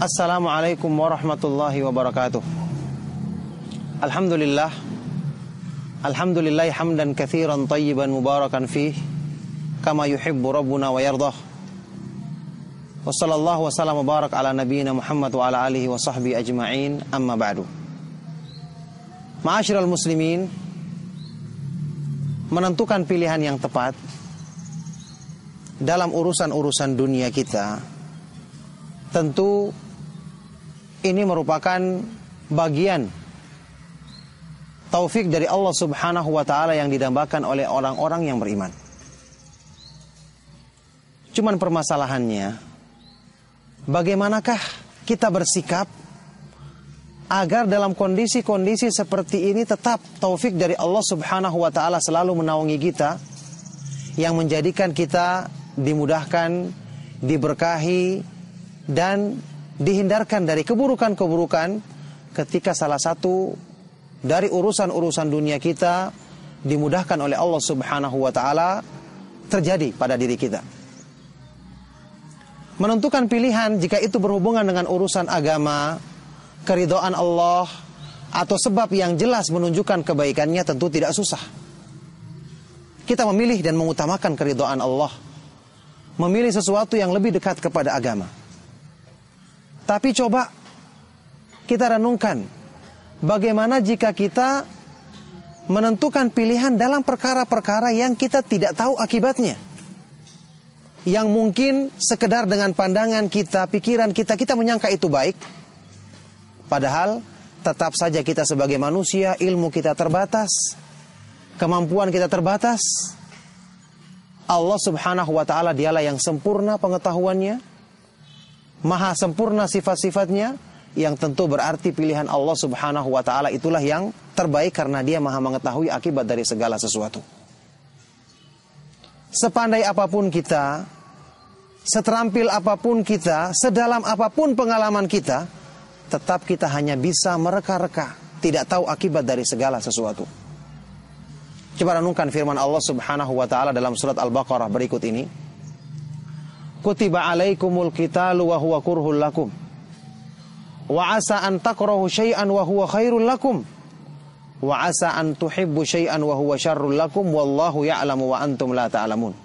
Assalamualaikum warahmatullahi wabarakatuh. Alhamdulillah. Alhamdulillah hamdan katsiran tayyiban mubarakan fih kama yuhibbu rabbuna wa yardah. Wa sallallahu wa sallam mubarak ala nabiyyina Muhammad wa ala alihi wa sahbihi ajma'in amma ba'du. Ma'asyiral muslimin menentukan pilihan yang tepat dalam urusan-urusan dunia kita tentu ini merupakan bagian taufik dari Allah Subhanahu wa taala yang didambakan oleh orang-orang yang beriman. Cuman permasalahannya bagaimanakah kita bersikap agar dalam kondisi-kondisi seperti ini tetap taufik dari Allah Subhanahu wa taala selalu menaungi kita yang menjadikan kita dimudahkan, diberkahi dan dihindarkan dari keburukan-keburukan ketika salah satu dari urusan-urusan dunia kita dimudahkan oleh Allah Subhanahu wa taala terjadi pada diri kita. Menentukan pilihan jika itu berhubungan dengan urusan agama, keridoan Allah, atau sebab yang jelas menunjukkan kebaikannya tentu tidak susah. Kita memilih dan mengutamakan keridoan Allah. Memilih sesuatu yang lebih dekat kepada agama. Tapi coba kita renungkan bagaimana jika kita menentukan pilihan dalam perkara-perkara yang kita tidak tahu akibatnya. Yang mungkin sekedar dengan pandangan kita, pikiran kita, kita menyangka itu baik. Padahal tetap saja kita sebagai manusia, ilmu kita terbatas, kemampuan kita terbatas. Allah Subhanahu wa taala dialah yang sempurna pengetahuannya, maha sempurna sifat-sifatnya yang tentu berarti pilihan Allah Subhanahu wa taala itulah yang terbaik karena dia maha mengetahui akibat dari segala sesuatu. Sepandai apapun kita, seterampil apapun kita, sedalam apapun pengalaman kita, tetap kita hanya bisa mereka-reka, tidak tahu akibat dari segala sesuatu. Coba renungkan firman Allah Subhanahu wa taala dalam surat Al-Baqarah berikut ini kutiba alaikumul qitalu wa huwa kurhul lakum wa asa an takrahu syai'an wa huwa khairul lakum wa asa an tuhibbu syai'an wa huwa syarrul lakum wallahu ya'lamu wa antum la ta'lamun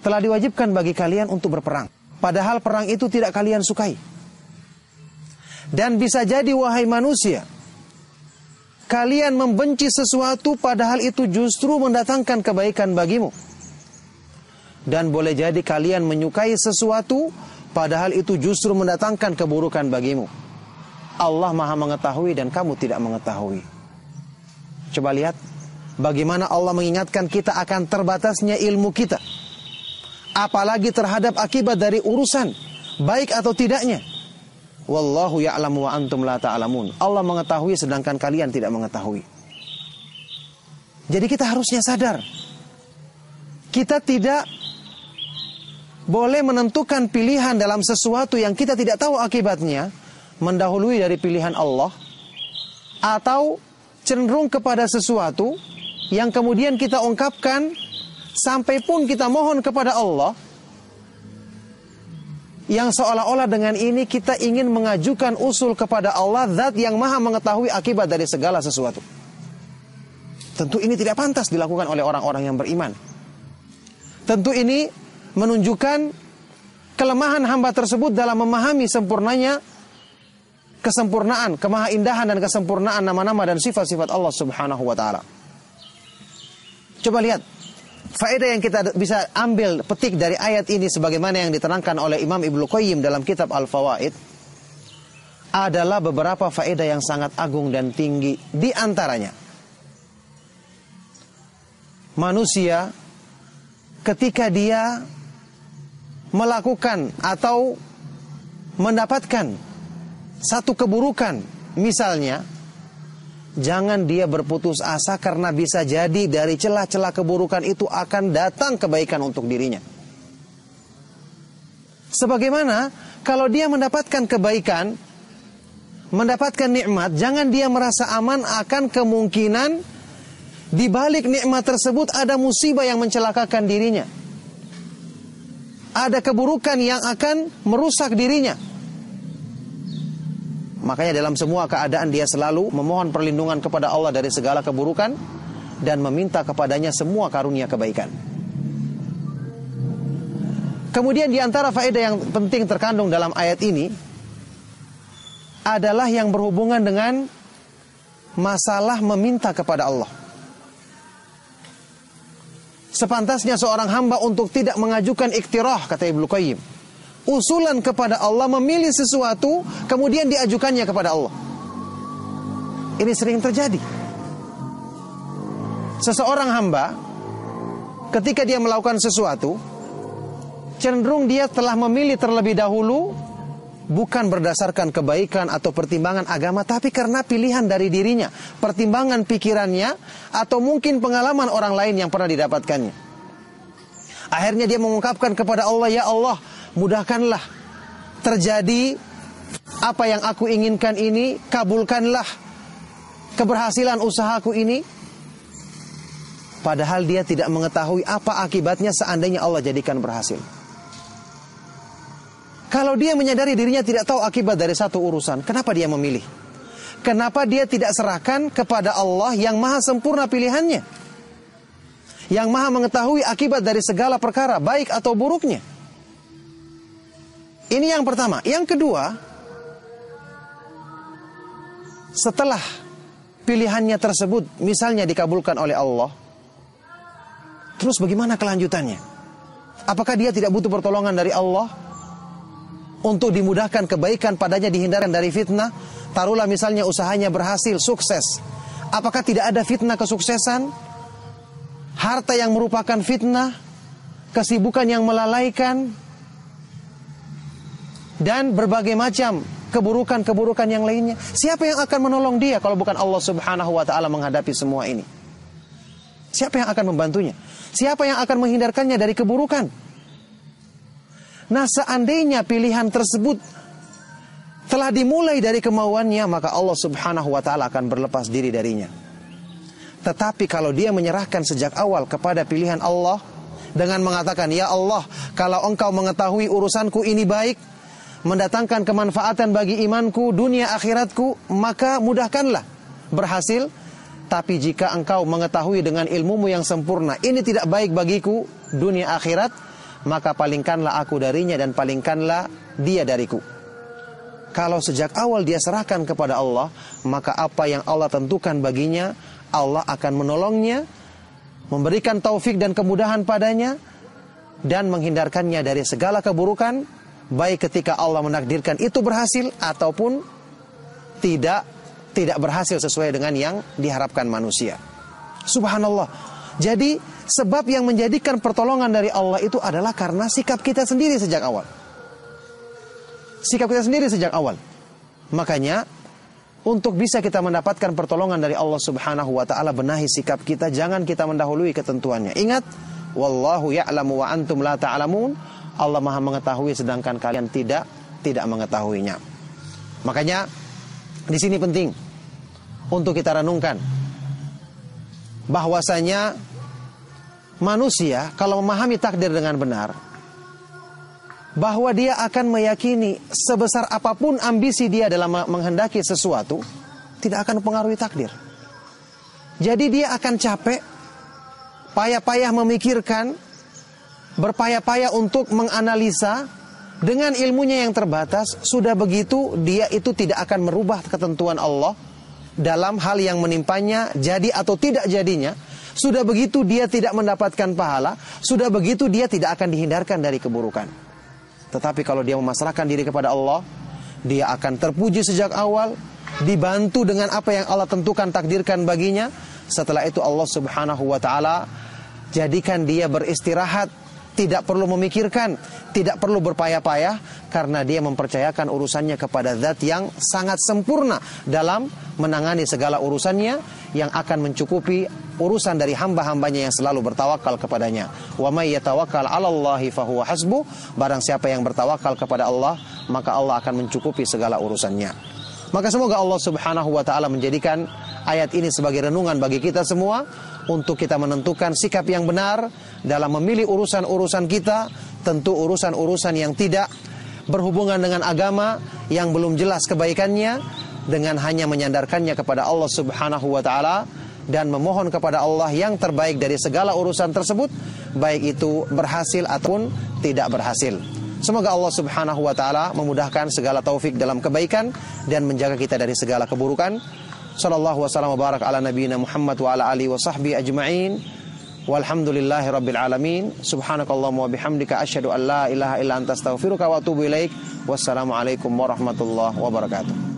telah diwajibkan bagi kalian untuk berperang padahal perang itu tidak kalian sukai dan bisa jadi wahai manusia kalian membenci sesuatu padahal itu justru mendatangkan kebaikan bagimu dan boleh jadi kalian menyukai sesuatu padahal itu justru mendatangkan keburukan bagimu. Allah Maha mengetahui dan kamu tidak mengetahui. Coba lihat bagaimana Allah mengingatkan kita akan terbatasnya ilmu kita. Apalagi terhadap akibat dari urusan baik atau tidaknya. Wallahu ya'lamu wa antum la ta'lamun. Allah mengetahui sedangkan kalian tidak mengetahui. Jadi kita harusnya sadar. Kita tidak boleh menentukan pilihan dalam sesuatu yang kita tidak tahu akibatnya, mendahului dari pilihan Allah, atau cenderung kepada sesuatu yang kemudian kita ungkapkan sampai pun kita mohon kepada Allah, yang seolah-olah dengan ini kita ingin mengajukan usul kepada Allah, zat yang maha mengetahui akibat dari segala sesuatu. Tentu ini tidak pantas dilakukan oleh orang-orang yang beriman. Tentu ini menunjukkan kelemahan hamba tersebut dalam memahami sempurnanya kesempurnaan, kemahaindahan dan kesempurnaan nama-nama dan sifat-sifat Allah Subhanahu wa taala. Coba lihat faedah yang kita bisa ambil petik dari ayat ini sebagaimana yang diterangkan oleh Imam Ibnu Qayyim dalam kitab Al-Fawaid adalah beberapa faedah yang sangat agung dan tinggi di antaranya manusia ketika dia melakukan atau mendapatkan satu keburukan, misalnya jangan dia berputus asa karena bisa jadi dari celah-celah keburukan itu akan datang kebaikan untuk dirinya. Sebagaimana kalau dia mendapatkan kebaikan, mendapatkan nikmat, jangan dia merasa aman akan kemungkinan di balik nikmat tersebut ada musibah yang mencelakakan dirinya ada keburukan yang akan merusak dirinya. Makanya dalam semua keadaan dia selalu memohon perlindungan kepada Allah dari segala keburukan dan meminta kepadanya semua karunia kebaikan. Kemudian di antara faedah yang penting terkandung dalam ayat ini adalah yang berhubungan dengan masalah meminta kepada Allah. Sepantasnya seorang hamba untuk tidak mengajukan iktirah, kata Ibnu Qayyim. Usulan kepada Allah memilih sesuatu, kemudian diajukannya kepada Allah. Ini sering terjadi. Seseorang hamba, ketika dia melakukan sesuatu, cenderung dia telah memilih terlebih dahulu bukan berdasarkan kebaikan atau pertimbangan agama, tapi karena pilihan dari dirinya, pertimbangan pikirannya, atau mungkin pengalaman orang lain yang pernah didapatkannya. Akhirnya dia mengungkapkan kepada Allah, Ya Allah, mudahkanlah terjadi apa yang aku inginkan ini, kabulkanlah keberhasilan usahaku ini. Padahal dia tidak mengetahui apa akibatnya seandainya Allah jadikan berhasil. Kalau dia menyadari dirinya tidak tahu akibat dari satu urusan, kenapa dia memilih? Kenapa dia tidak serahkan kepada Allah yang maha sempurna pilihannya? Yang maha mengetahui akibat dari segala perkara, baik atau buruknya. Ini yang pertama. Yang kedua, setelah pilihannya tersebut misalnya dikabulkan oleh Allah, terus bagaimana kelanjutannya? Apakah dia tidak butuh pertolongan dari Allah? untuk dimudahkan kebaikan padanya dihindarkan dari fitnah. Taruhlah misalnya usahanya berhasil, sukses. Apakah tidak ada fitnah kesuksesan? Harta yang merupakan fitnah, kesibukan yang melalaikan, dan berbagai macam keburukan-keburukan yang lainnya. Siapa yang akan menolong dia kalau bukan Allah Subhanahu wa taala menghadapi semua ini? Siapa yang akan membantunya? Siapa yang akan menghindarkannya dari keburukan? Nah seandainya pilihan tersebut telah dimulai dari kemauannya, maka Allah subhanahu wa ta'ala akan berlepas diri darinya. Tetapi kalau dia menyerahkan sejak awal kepada pilihan Allah, dengan mengatakan, Ya Allah, kalau engkau mengetahui urusanku ini baik, mendatangkan kemanfaatan bagi imanku, dunia akhiratku, maka mudahkanlah. Berhasil, tapi jika engkau mengetahui dengan ilmumu yang sempurna, ini tidak baik bagiku, dunia akhirat, maka palingkanlah aku darinya dan palingkanlah dia dariku. Kalau sejak awal dia serahkan kepada Allah, maka apa yang Allah tentukan baginya, Allah akan menolongnya, memberikan taufik dan kemudahan padanya, dan menghindarkannya dari segala keburukan, baik ketika Allah menakdirkan itu berhasil ataupun tidak tidak berhasil sesuai dengan yang diharapkan manusia. Subhanallah. Jadi Sebab yang menjadikan pertolongan dari Allah itu adalah karena sikap kita sendiri sejak awal. Sikap kita sendiri sejak awal. Makanya untuk bisa kita mendapatkan pertolongan dari Allah Subhanahu wa taala benahi sikap kita jangan kita mendahului ketentuannya. Ingat wallahu ya'lamu wa antum la ta'lamun. Allah Maha mengetahui sedangkan kalian tidak tidak mengetahuinya. Makanya di sini penting untuk kita renungkan bahwasanya manusia kalau memahami takdir dengan benar, bahwa dia akan meyakini sebesar apapun ambisi dia dalam menghendaki sesuatu, tidak akan mempengaruhi takdir. Jadi dia akan capek, payah-payah memikirkan, berpayah-payah untuk menganalisa, dengan ilmunya yang terbatas, sudah begitu dia itu tidak akan merubah ketentuan Allah dalam hal yang menimpanya jadi atau tidak jadinya, sudah begitu dia tidak mendapatkan pahala, sudah begitu dia tidak akan dihindarkan dari keburukan. Tetapi kalau dia memasrahkan diri kepada Allah, dia akan terpuji sejak awal, dibantu dengan apa yang Allah tentukan takdirkan baginya. Setelah itu Allah Subhanahu wa taala jadikan dia beristirahat tidak perlu memikirkan, tidak perlu berpayah-payah karena dia mempercayakan urusannya kepada zat yang sangat sempurna dalam menangani segala urusannya yang akan mencukupi urusan dari hamba-hambanya yang selalu bertawakal kepadanya. Wa may yatawakkal 'alallahi fahuwa hasbu. Barang siapa yang bertawakal kepada Allah, maka Allah akan mencukupi segala urusannya. Maka semoga Allah Subhanahu wa taala menjadikan ayat ini sebagai renungan bagi kita semua untuk kita menentukan sikap yang benar dalam memilih urusan-urusan kita, tentu urusan-urusan yang tidak berhubungan dengan agama yang belum jelas kebaikannya dengan hanya menyandarkannya kepada Allah Subhanahu wa taala dan memohon kepada Allah yang terbaik dari segala urusan tersebut, baik itu berhasil ataupun tidak berhasil. Semoga Allah Subhanahu wa taala memudahkan segala taufik dalam kebaikan dan menjaga kita dari segala keburukan. Sallallahu wasallam barak ala nabiyina Muhammad wa ala alihi wa sahbihi ajma'in. Walhamdulillahi rabbil alamin. Subhanakallahumma wa bihamdika asyhadu an la ilaha illa anta astaghfiruka wa atubu ilaik. Wassalamualaikum warahmatullahi wabarakatuh.